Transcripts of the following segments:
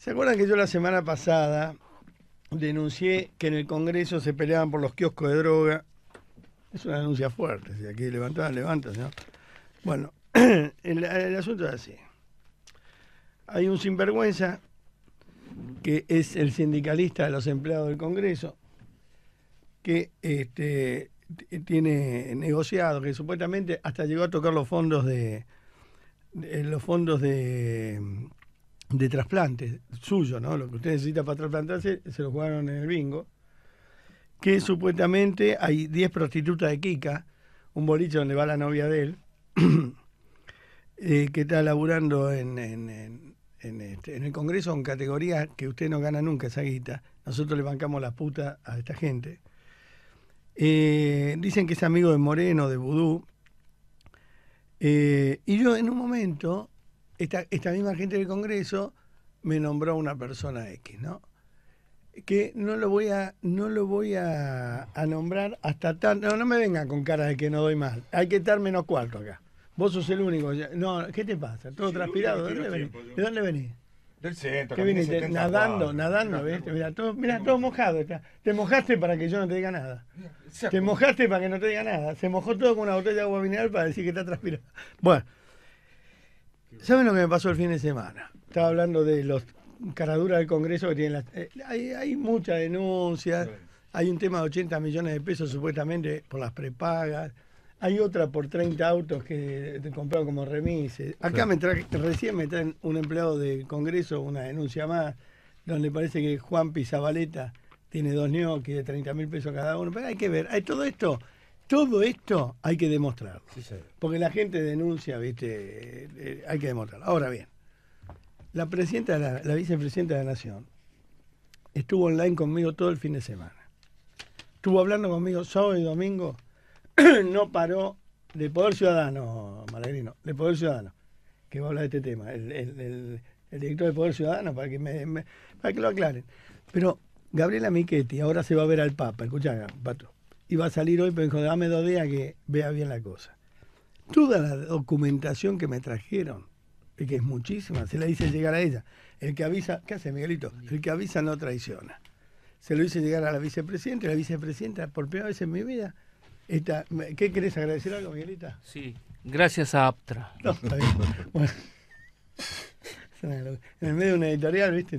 ¿Se acuerdan que yo la semana pasada denuncié que en el Congreso se peleaban por los kioscos de droga? Es una denuncia fuerte, si aquí levantaban, levantan, ¿no? Bueno, el, asunto es así. Hay un sinvergüenza que es el sindicalista de los empleados del Congreso, que este, tiene negociado, que supuestamente hasta llegó a tocar los fondos de los fondos de de trasplante suyo, ¿no? Lo que usted necesita para trasplantarse, se lo jugaron en el bingo. Que supuestamente hay 10 prostitutas de Kika, un boliche donde va la novia de él, eh, que está laburando en, este, el Congreso en categorías que usted no gana nunca esa guita. Nosotros le bancamos la puta a esta gente. Eh, dicen que es amigo de Moreno, de Vudú. Eh, y yo en un momento esta, esta misma gente del Congreso me nombró una persona X, ¿no? que no lo voy a no lo voy a, nombrar hasta tanto. No, no me vengan con cara de que no doy mal. Hay que estar menos cuarto acá. Vos sos el único. No, ¿qué te pasa? Todo transpirado. ¿De dónde, venís? ¿De dónde venís? Del centro. Nadando, nadando, ¿viste? Mirá, todo, mojado. Te mojaste para que yo no te diga nada. Te mojaste para que no te diga nada. Se mojó todo con una botella de agua mineral para decir que está transpirado. Bueno. ¿Saben lo que me pasó el fin de semana? Estaba hablando de los caraduras del Congreso que tienen las, eh, hay, hay muchas denuncias. Hay un tema de 80 millones de pesos supuestamente por las prepagas. Hay otra por 30 autos que te comprado como remises. Acá me recién me traen un empleado del Congreso una denuncia más, donde parece que Juan Pizabaleta tiene dos ñoques de 30 mil pesos cada uno. Pero hay que ver, hay todo esto todo esto hay que demostrarlo. Porque la gente denuncia, ¿viste? Eh, hay que demostrarlo. Ahora bien, la vicepresidenta de la Nación estuvo online conmigo todo el fin de semana. Estuvo hablando conmigo sábado y domingo. no paró de Poder Ciudadano, Maragrino, de Poder Ciudadano, que va a hablar de este tema. El, director de Poder Ciudadano, para que, me, lo aclaren. Pero Gabriela Michetti ahora se va a ver al Papa. Escuchá, Pato. Y va a salir hoy, pero dijo, dame dos días que vea bien la cosa. Toda la documentación que me trajeron, y que es muchísima, se la hice llegar a ella. El que avisa, ¿qué hace Miguelito? El que avisa no traiciona. Se lo hice llegar a la vicepresidenta, la vicepresidenta, por primera vez en mi vida, está ¿qué querés agradecer algo, Miguelita? Sí, gracias a Aptra. No, está bien. En el medio de una editorial, ¿viste?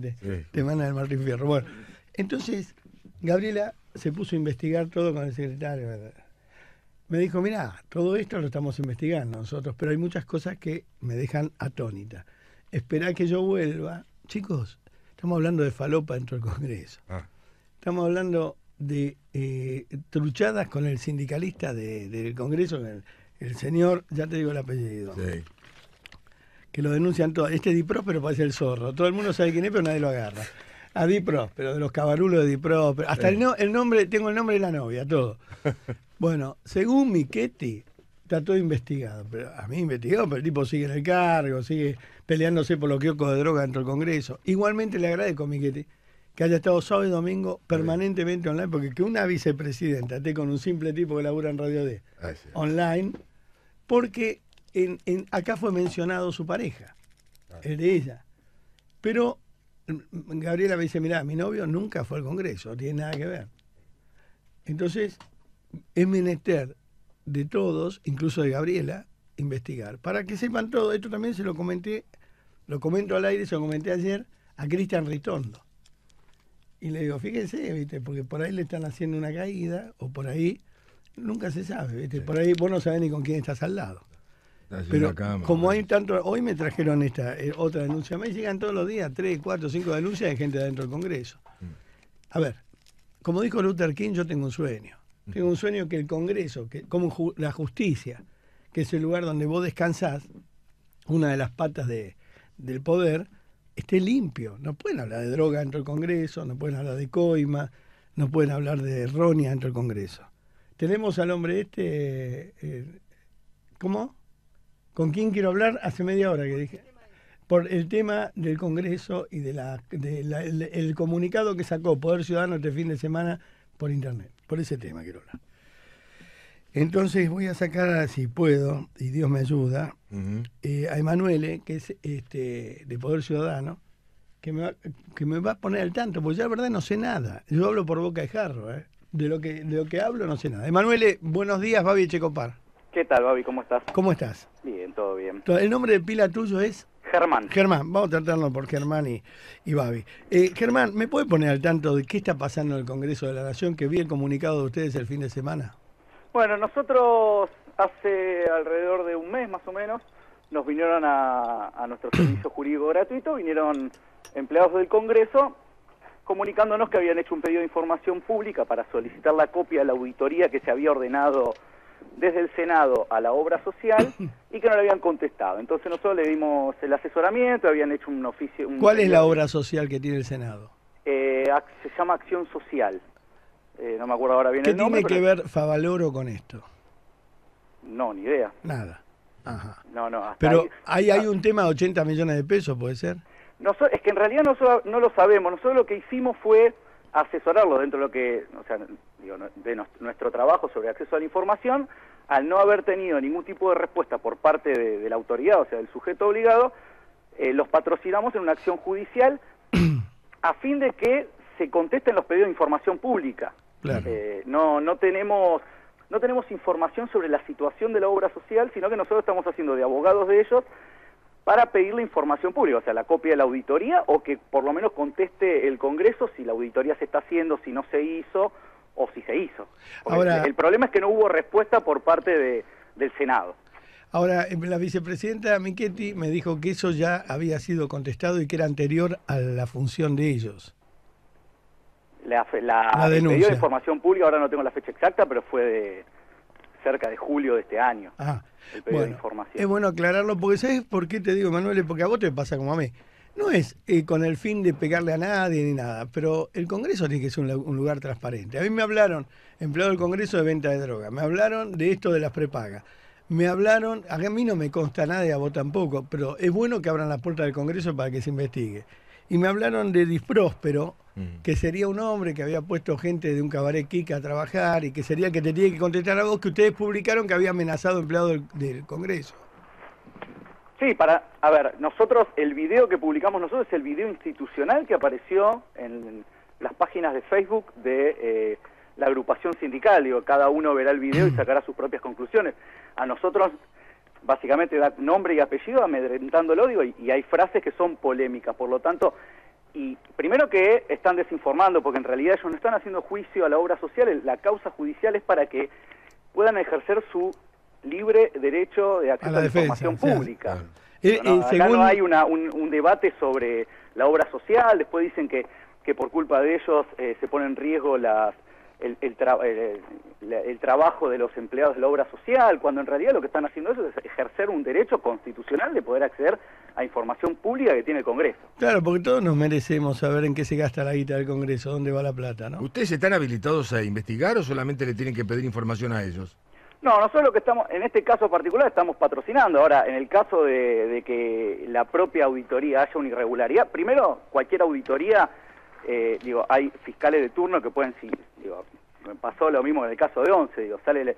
Te, mandan el Martín Fierro. Bueno, entonces, Gabriela se puso a investigar todo con el secretario. Me dijo, mira, todo esto lo estamos investigando nosotros, pero hay muchas cosas que me dejan atónita. Esperá que yo vuelva. Chicos, estamos hablando de falopa dentro del Congreso. Ah. Estamos hablando de eh, truchadas con el sindicalista del Congreso, el, señor, ya te digo el apellido. Que lo denuncian todos. Este es pero parece el zorro. Todo el mundo sabe quién es, pero nadie lo agarra. A Di pero de los cabarulos de Dipros Hasta el, nombre, tengo el nombre de la novia, todo. Bueno, según Miquetti está todo investigado. Pero a mí investigado pero el tipo sigue en el cargo, sigue peleándose por los kioscos de droga dentro del Congreso. Igualmente le agradezco a que haya estado sábado y domingo permanentemente online, porque que una vicepresidenta esté con un simple tipo que labura en Radio D ah, online, porque acá fue mencionado su pareja, ah. el de ella. Pero Gabriela me dice, mirá, mi novio nunca fue al Congreso, no tiene nada que ver. Entonces, es menester de todos, incluso de Gabriela, investigar. Para que sepan todo, esto también se lo comenté, lo comento al aire, se lo comenté ayer a Cristian Ritondo. Y le digo, fíjense, ¿viste? porque por ahí le están haciendo una caída, o por ahí, nunca se sabe, por ahí vos no sabés ni con quién estás al lado. Pero como hay tanto, hoy me trajeron esta eh, otra denuncia, me llegan todos los días tres cuatro cinco denuncias de gente dentro del Congreso. Mm. A ver, como dijo Luther King, yo tengo un sueño. Tengo un sueño que el Congreso, que, como la justicia, que es el lugar donde vos descansás, una de las patas de, del poder, esté limpio. No pueden hablar de droga dentro del Congreso, no pueden hablar de coima, no pueden hablar de errónea dentro del Congreso. Tenemos al hombre este, eh, ¿cómo? con quién quiero hablar hace media hora que dije. Por el tema del Congreso y del de la, el, comunicado que sacó Poder Ciudadano este fin de semana por Internet. Por ese tema quiero hablar. Entonces voy a sacar, si puedo, y Dios me ayuda, eh, a Emanuele, que es este de Poder Ciudadano, que me, va, que me va a poner al tanto, porque ya la verdad no sé nada. Yo hablo por boca de jarro, ¿eh? de, lo que, de lo que hablo no sé nada. Emanuele, buenos días, Babi Checopar. ¿Qué tal, Babi? ¿Cómo estás? ¿Cómo estás? Bien, todo bien. ¿El nombre de pila tuyo es? Germán. Germán, vamos a tratarlo por Germán y, Babi. Eh, Germán, ¿me puede poner al tanto de qué está pasando en el Congreso de la Nación? Que vi el comunicado de ustedes el fin de semana. Bueno, nosotros hace alrededor de un mes más o menos nos vinieron a, a nuestro servicio jurídico gratuito, vinieron empleados del Congreso comunicándonos que habían hecho un pedido de información pública para solicitar la copia de la auditoría que se había ordenado desde el Senado a la obra social y que no le habían contestado. Entonces nosotros le dimos el asesoramiento, habían hecho un oficio... ¿Cuál es la obra social que tiene el Senado? Eh, se llama Acción Social. Eh, no me acuerdo ahora bien el nombre. ¿Qué tiene que ver Favaloro con esto? No, ni idea. Nada. Ajá. No, no. pero ahí, hay, ah. un tema de 80 millones de pesos, ¿puede ser? es que en realidad no, no lo sabemos. Nosotros lo que hicimos fue asesorarlo dentro de lo que, o sea, digo, de nuestro trabajo sobre acceso a la información, al no haber tenido ningún tipo de respuesta por parte de, la autoridad, o sea, del sujeto obligado, eh, los patrocinamos en una acción judicial a fin de que se contesten los pedidos de información pública. Eh, no, no tenemos no tenemos información sobre la situación de la obra social, sino que nosotros estamos haciendo de abogados de ellos para pedir la información pública, o sea, la copia de la auditoría o que por lo menos conteste el Congreso si la auditoría se está haciendo, si no se hizo o si se hizo. ahora, el problema es que no hubo respuesta por parte de, del Senado. Ahora, eh, la vicepresidenta Michetti me dijo que eso ya había sido contestado y que era anterior a la función de ellos. La, la, la denuncia. de información pública, ahora no tengo la fecha exacta, pero fue de, cerca de julio de este año. Es bueno aclararlo porque ¿sabes por qué te digo, Manuel? Porque a vos te pasa como a mí. No es eh, con el fin de pegarle a nadie ni nada, pero el Congreso tiene que ser un, lugar transparente. A mí me hablaron, empleado del Congreso, de venta de droga, me hablaron de esto de las prepagas, me hablaron, a mí no me consta nada a vos tampoco, pero es bueno que abran la puerta del Congreso para que se investigue. Y me hablaron de Dispróspero, Mm. que sería un hombre que había puesto gente de un cabaret Kika a trabajar y que sería el que tenía que contestar a vos que ustedes publicaron que había amenazado empleado del, Congreso. Sí, para, a ver, nosotros, el video que publicamos nosotros es el video institucional que apareció en las páginas de Facebook de eh, la agrupación sindical, digo, cada uno verá el video y sacará sus propias conclusiones. A nosotros, básicamente, da nombre y apellido amedrentando el odio y hay frases que son polémicas, por lo tanto, y primero que están desinformando, porque en realidad ellos no están haciendo juicio a la obra social, la causa judicial es para que puedan ejercer su libre derecho de acceso a la, información pública. hay un, debate sobre la obra social, después dicen que, que por culpa de ellos eh, se pone en riesgo las, el, trabajo de los empleados de la obra social, cuando en realidad lo que están haciendo ellos es ejercer un derecho constitucional de poder acceder a información pública que tiene el Congreso. Claro, porque todos nos merecemos saber en qué se gasta la guita del Congreso, dónde va la plata, ¿no? ¿Ustedes están habilitados a investigar o solamente le tienen que pedir información a ellos? No, nosotros lo que estamos, en este caso particular, estamos patrocinando. Ahora, en el caso de, que la propia auditoría haya una irregularidad, primero, cualquier auditoría, eh, digo, hay fiscales de turno que pueden, si, digo, pasó lo mismo en el caso de Once, digo, sale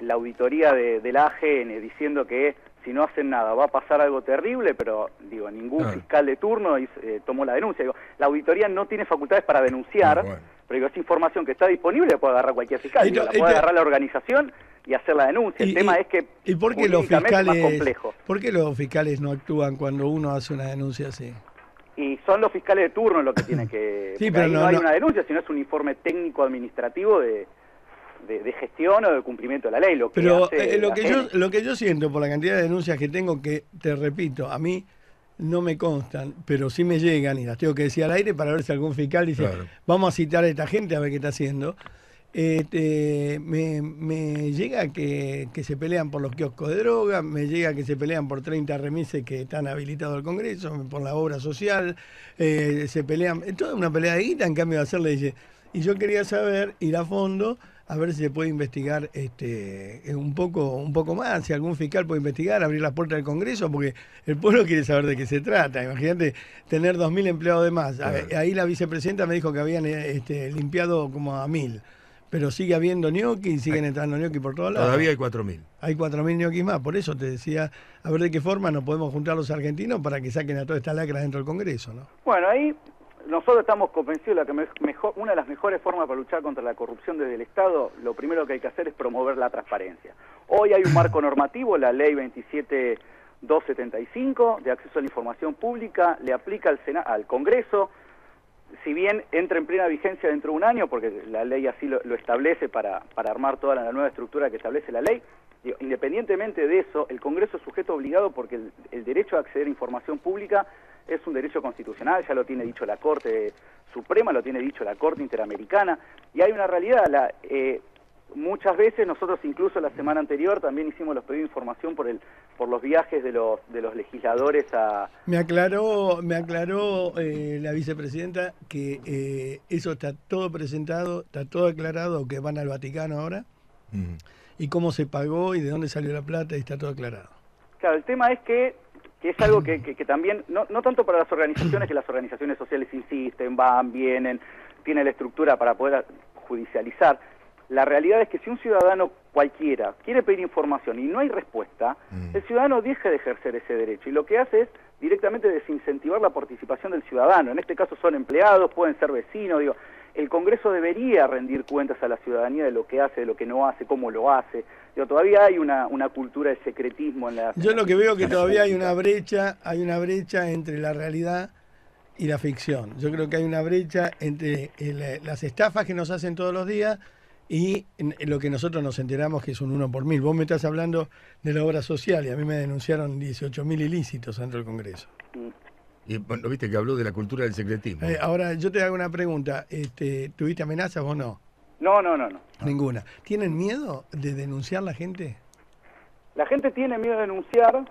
la auditoría de, de la AGN diciendo que si no hacen nada va a pasar algo terrible, pero digo, ningún fiscal de turno eh, tomó la denuncia. Digo, la auditoría no tiene facultades para denunciar, pero digo, esa información que está disponible la puede agarrar cualquier fiscal, la puede agarrar la organización y hacer la denuncia. El tema es que ¿y por los fiscales, es más complejo. ¿Por qué los fiscales no actúan cuando uno hace una denuncia así? Y son los fiscales de turno los que tienen que... sí, no, hay una denuncia, sino es un informe técnico administrativo de de, gestión o de cumplimiento de la ley. Lo que Pero eh, eh, lo, que yo, lo que yo siento por la cantidad de denuncias que tengo, que te repito, a mí no me constan, pero sí me llegan y las tengo que decir al aire para ver si algún fiscal dice, vamos a citar a esta gente a ver qué está haciendo. Este, me, llega que, se pelean por los kioscos de droga, me llega que se pelean por 30 remises que están habilitados al Congreso, por la obra social, eh, se pelean, es toda una pelea de guita en cambio de hacer leyes. Y yo quería saber, ir a fondo, a ver si se puede investigar este, eh, un, poco, un poco más, si algún fiscal puede investigar, abrir las puertas del Congreso, porque el pueblo quiere saber de qué se trata. Imagínate tener 2.000 empleados de más. Ahí la vicepresidenta me dijo que habían eh, este, limpiado como a 1.000. Pero sigue habiendo gnocchi siguen entrando gnocchi por todos lados. Todavía hay 4.000. Hay 4.000 ñoquis más. Por eso te decía, a ver de qué forma nos podemos juntar los argentinos para que saquen a toda estas lacra dentro del Congreso. ¿no? Bueno, ahí nosotros estamos convencidos de que una de las mejores formas para luchar contra la corrupción desde el Estado, lo primero que hay que hacer es promover la transparencia. Hoy hay un marco normativo, la ley 27275 de acceso a la información pública, le aplica al, Sena, al Congreso, si bien entra en plena vigencia dentro de un año, porque la ley así lo, establece para, armar toda la nueva estructura que establece la ley, independientemente de eso, el Congreso es sujeto obligado porque el, el derecho a acceder a información pública es un derecho constitucional, ya lo tiene dicho la Corte Suprema, lo tiene dicho la Corte Interamericana, y hay una realidad, la, eh, muchas veces nosotros incluso la semana anterior también hicimos los pedidos de información por el por los viajes de los de los legisladores a me aclaró me aclaró eh, la vicepresidenta que eh, eso está todo presentado está todo aclarado que van al Vaticano ahora y cómo se pagó y de dónde salió la plata y está todo aclarado claro el tema es que que es algo mm. que, también, no, no, tanto para las organizaciones, que las organizaciones sociales insisten, van, vienen, tienen la estructura para poder judicializar. La realidad es que si un ciudadano cualquiera quiere pedir información y no hay respuesta, mm. el ciudadano deja de ejercer ese derecho y lo que hace es directamente desincentivar la participación del ciudadano. En este caso son empleados, pueden ser vecinos, digo, el Congreso debería rendir cuentas a la ciudadanía de lo que hace, de lo que no hace, cómo lo hace. Yo, todavía hay una, cultura de secretismo en la... Yo lo que veo que todavía hay una brecha, hay una brecha entre la realidad y la ficción. Yo creo que hay una brecha entre eh, las estafas que nos hacen todos los días y lo que nosotros nos enteramos que es un uno por mil. Vos me estás hablando de la obra social y a mí me denunciaron 18 mil ilícitos dentro del Congreso. Mm. Y bueno, viste que habló de la cultura del secretismo. Eh, ahora, yo te hago una pregunta. Este, ¿Tuviste amenazas o no? No, no, no, no. Ninguna. ¿Tienen miedo de denunciar la gente? La gente tiene miedo de denunciar,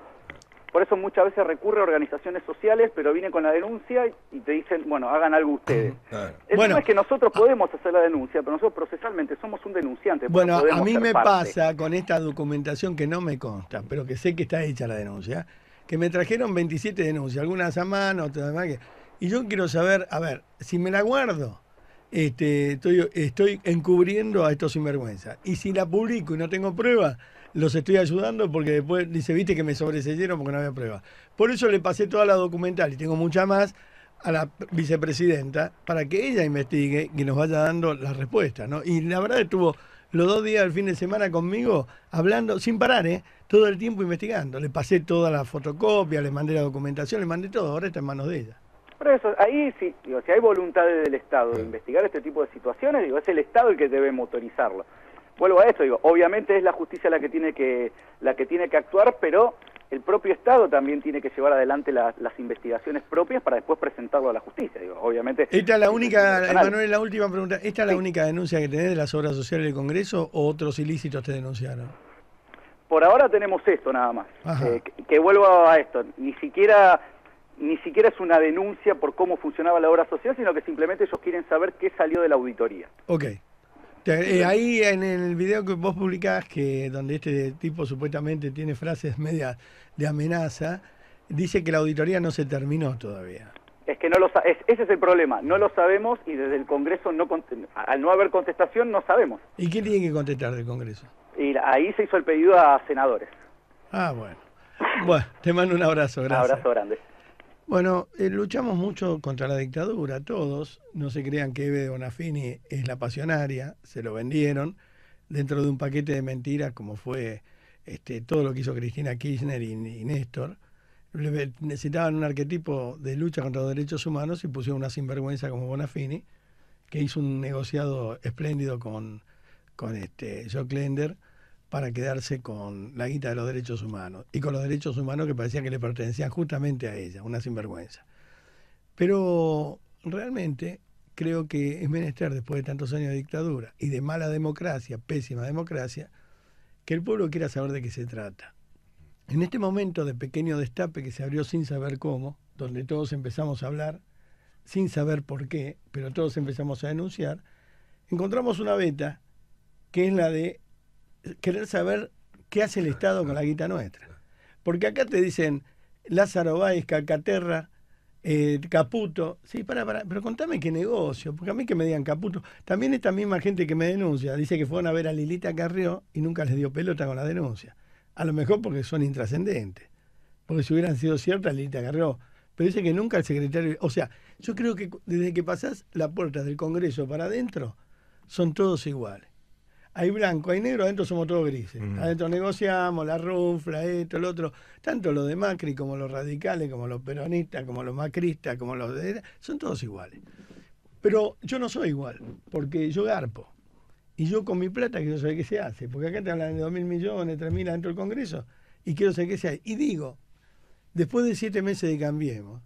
por eso muchas veces recurre a organizaciones sociales, pero viene con la denuncia y te dicen, bueno, hagan algo ustedes. Claro. bueno, es que nosotros ah. podemos hacer la denuncia, pero nosotros procesalmente somos un denunciante. Bueno, a mí me pasa con esta documentación que no me consta, pero que sé que está hecha la denuncia que me trajeron 27 denuncias, algunas a mano, otras a mano. Y yo quiero saber, a ver, si me la guardo, este, estoy, estoy encubriendo a estos sinvergüenzas. Y si la publico y no tengo prueba, los estoy ayudando porque después dice, viste que me sobreseyeron porque no había prueba. Por eso le pasé toda la documental y tengo mucha más a la vicepresidenta para que ella investigue y nos vaya dando las respuestas. ¿no? Y la verdad estuvo los dos días del fin de semana conmigo, hablando sin parar, ¿eh? todo el tiempo investigando. Le pasé toda la fotocopia, le mandé la documentación, le mandé todo, ahora está en manos de ella. Por eso, ahí sí, digo, si hay voluntad del Estado de investigar este tipo de situaciones, digo, es el Estado el que debe motorizarlo. Vuelvo a esto, digo, obviamente es la justicia la que tiene que, la que, tiene que actuar, pero el propio Estado también tiene que llevar adelante las investigaciones propias para después presentarlo a la justicia. Digo, obviamente. Esta es la única, Manuel, la última pregunta. ¿Esta es la única denuncia que tenés de las obras sociales del Congreso o otros ilícitos te denunciaron? Por ahora tenemos esto nada más. Eh, que, que vuelvo a esto. Ni siquiera ni siquiera es una denuncia por cómo funcionaba la obra social, sino que simplemente ellos quieren saber qué salió de la auditoría. Ok. Eh, ahí en el video que vos publicás, que donde este tipo supuestamente tiene frases medias de amenaza, dice que la auditoría no se terminó todavía. Es que no lo es, ese es el problema, no lo sabemos y desde el Congreso no al no haber contestación no sabemos. ¿Y qué tiene que contestar del Congreso? Y ahí se hizo el pedido a senadores. Ah, bueno. Bueno, te mando un abrazo, gracias. Un abrazo grande. Bueno, eh, luchamos mucho contra la dictadura, todos. No se crean que Eve de Bonafini es la pasionaria, se lo vendieron dentro de un paquete de mentiras como fue este, todo lo que hizo Cristina Kirchner y, Néstor. Necesitaban un arquetipo de lucha contra los derechos humanos y pusieron una sinvergüenza como Bonafini, que hizo un negociado espléndido con, con este, para quedarse con la guita de los derechos humanos y con los derechos humanos que parecía que le pertenecían justamente a ella, una sinvergüenza. Pero realmente creo que es menester, después de tantos años de dictadura y de mala democracia, pésima democracia, que el pueblo quiera saber de qué se trata. En este momento de pequeño destape que se abrió sin saber cómo, donde todos empezamos a hablar, sin saber por qué, pero todos empezamos a denunciar, encontramos una beta que es la de querer saber qué hace el Estado con la guita nuestra. Porque acá te dicen Lázaro Báez, Calcaterra, eh, Caputo. Sí, para, para, pero contame qué negocio, porque a mí que me digan Caputo. También esta misma gente que me denuncia, dice que fueron a ver a Lilita Carrió y nunca les dio pelota con la denuncia. A lo mejor porque son intrascendentes. Porque si hubieran sido ciertas, Lilita Carrió. Pero dice que nunca el secretario. O sea, yo creo que desde que pasás la puerta del Congreso para adentro, son todos iguales hay blanco, hay negro, adentro somos todos grises. Mm. Adentro negociamos, la rufla, esto, lo otro. Tanto los de Macri como los radicales, como los peronistas, como los macristas, como los de... Son todos iguales. Pero yo no soy igual, porque yo garpo. Y yo con mi plata quiero saber qué se hace. Porque acá te hablan de 2.000 millones, 3.000 adentro del Congreso. Y quiero saber qué se hace. Y digo, después de siete meses de Cambiemos,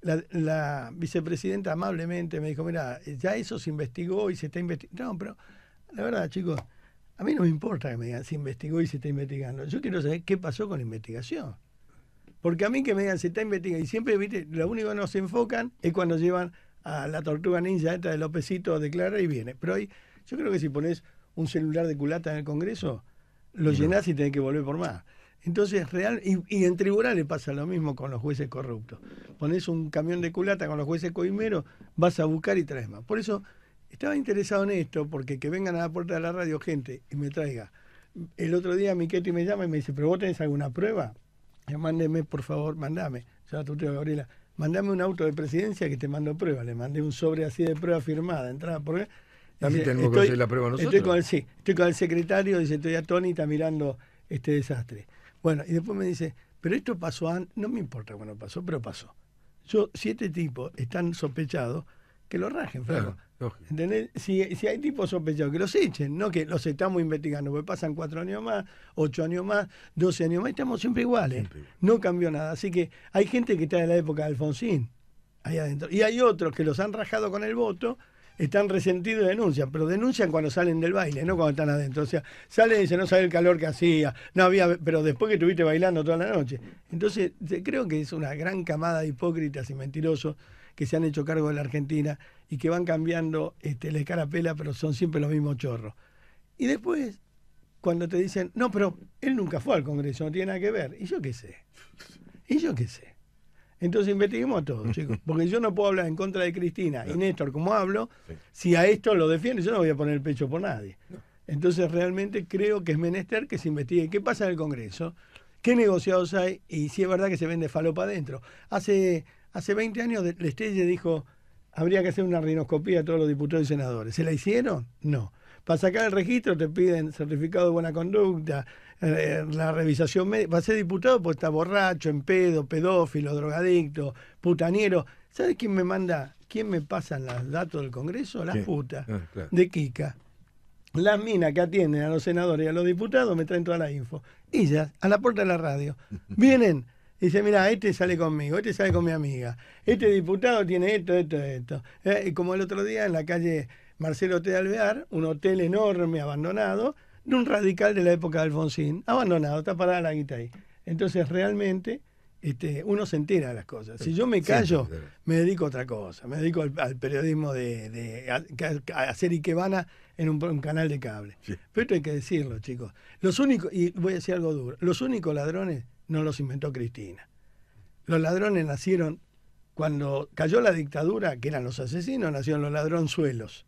la, la vicepresidenta amablemente me dijo, mira, ya eso se investigó y se está investigando. No, pero la verdad, chicos, a mí no me importa que me digan si investigó y se está investigando. Yo quiero saber qué pasó con la investigación. Porque a mí que me digan si está investigando, y siempre, viste, lo único que nos enfocan es cuando llevan a la tortuga ninja esta de Lópezito a declarar y viene. Pero hoy, yo creo que si pones un celular de culata en el Congreso, lo llenás y tenés que volver por más. Entonces, real, y, en tribunales pasa lo mismo con los jueces corruptos. Pones un camión de culata con los jueces coimeros, vas a buscar y traes más. Por eso, estaba interesado en esto porque que vengan a la puerta de la radio gente y me traiga. El otro día Miquetti me llama y me dice, pero vos tenés alguna prueba. Ya mándeme, por favor, mandame. Ya tu tío Gabriela, mandame un auto de presidencia que te mando prueba. Le mandé un sobre así de prueba firmada, entrada por... También que la prueba nosotros. Estoy con el, sí, estoy con el secretario, dice, estoy está mirando este desastre. Bueno, y después me dice, pero esto pasó antes, no me importa cuando pasó, pero pasó. Yo, siete tipos están sospechados que lo rajen, flaco. Si, hay tipos sospechados, que los echen, no que los estamos investigando, porque pasan cuatro años más, ocho años más, doce años más, estamos siempre iguales. No cambió nada. Así que hay gente que está de la época de Alfonsín, ahí adentro. Y hay otros que los han rajado con el voto, están resentidos y denuncian, pero denuncian cuando salen del baile, no cuando están adentro. O sea, salen y dicen, no sabe el calor que hacía, no había, pero después que estuviste bailando toda la noche. Entonces, creo que es una gran camada de hipócritas y mentirosos que se han hecho cargo de la Argentina y que van cambiando este, la escarapela, pero son siempre los mismos chorros. Y después, cuando te dicen, no, pero él nunca fue al Congreso, no tiene nada que ver. ¿Y yo qué sé? ¿Y yo qué sé? Entonces investiguemos todo, chicos, porque yo no puedo hablar en contra de Cristina y Néstor como hablo, si a esto lo defiende, yo no voy a poner el pecho por nadie. Entonces realmente creo que es menester que se investigue qué pasa en el Congreso, qué negociados hay y si es verdad que se vende falopa adentro. Hace Hace 20 años Lestelle dijo, habría que hacer una rinoscopía a todos los diputados y senadores. ¿Se la hicieron? No. Para sacar el registro te piden certificado de buena conducta, eh, eh, la revisación médica. a ser diputado, pues está borracho, en pedo, pedófilo, drogadicto, putaniero. ¿Sabes quién me manda, quién me pasa los datos del Congreso? Las putas ah, de Kika. Las minas que atienden a los senadores y a los diputados me traen toda la info. Ellas, a la puerta de la radio, vienen dice, mira, este sale conmigo, este sale con mi amiga, este diputado tiene esto, esto, esto. Eh, como el otro día en la calle Marcelo T. Alvear, un hotel enorme abandonado, de un radical de la época de Alfonsín, abandonado, está parada la guita ahí. Entonces realmente este, uno se entera de las cosas. Si yo me callo, me dedico a otra cosa, me dedico al, periodismo de, y que van a en un, canal de cable. Pero esto hay que decirlo, chicos. Los únicos, y voy a decir algo duro, los únicos ladrones no los inventó Cristina. Los ladrones nacieron cuando cayó la dictadura, que eran los asesinos, nacieron los ladronzuelos.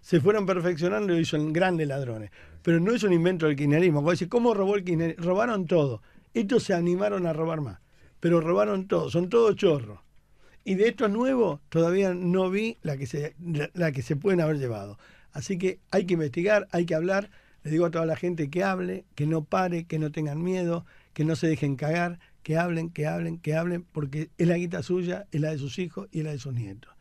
Se fueron perfeccionando y son grandes ladrones. Pero no es un invento del kirchnerismo. como ¿cómo robó el kirchnerismo? Robaron todo. Estos se animaron a robar más. Pero robaron todo. Son todos chorros. Y de estos nuevos, todavía no vi la que se, la que se pueden haber llevado. Así que hay que investigar, hay que hablar. le digo a toda la gente que hable, que no pare, que no tengan miedo, que no se dejen cagar, que hablen, que hablen, que hablen, porque es la guita suya, es la de sus hijos y es la de sus nietos.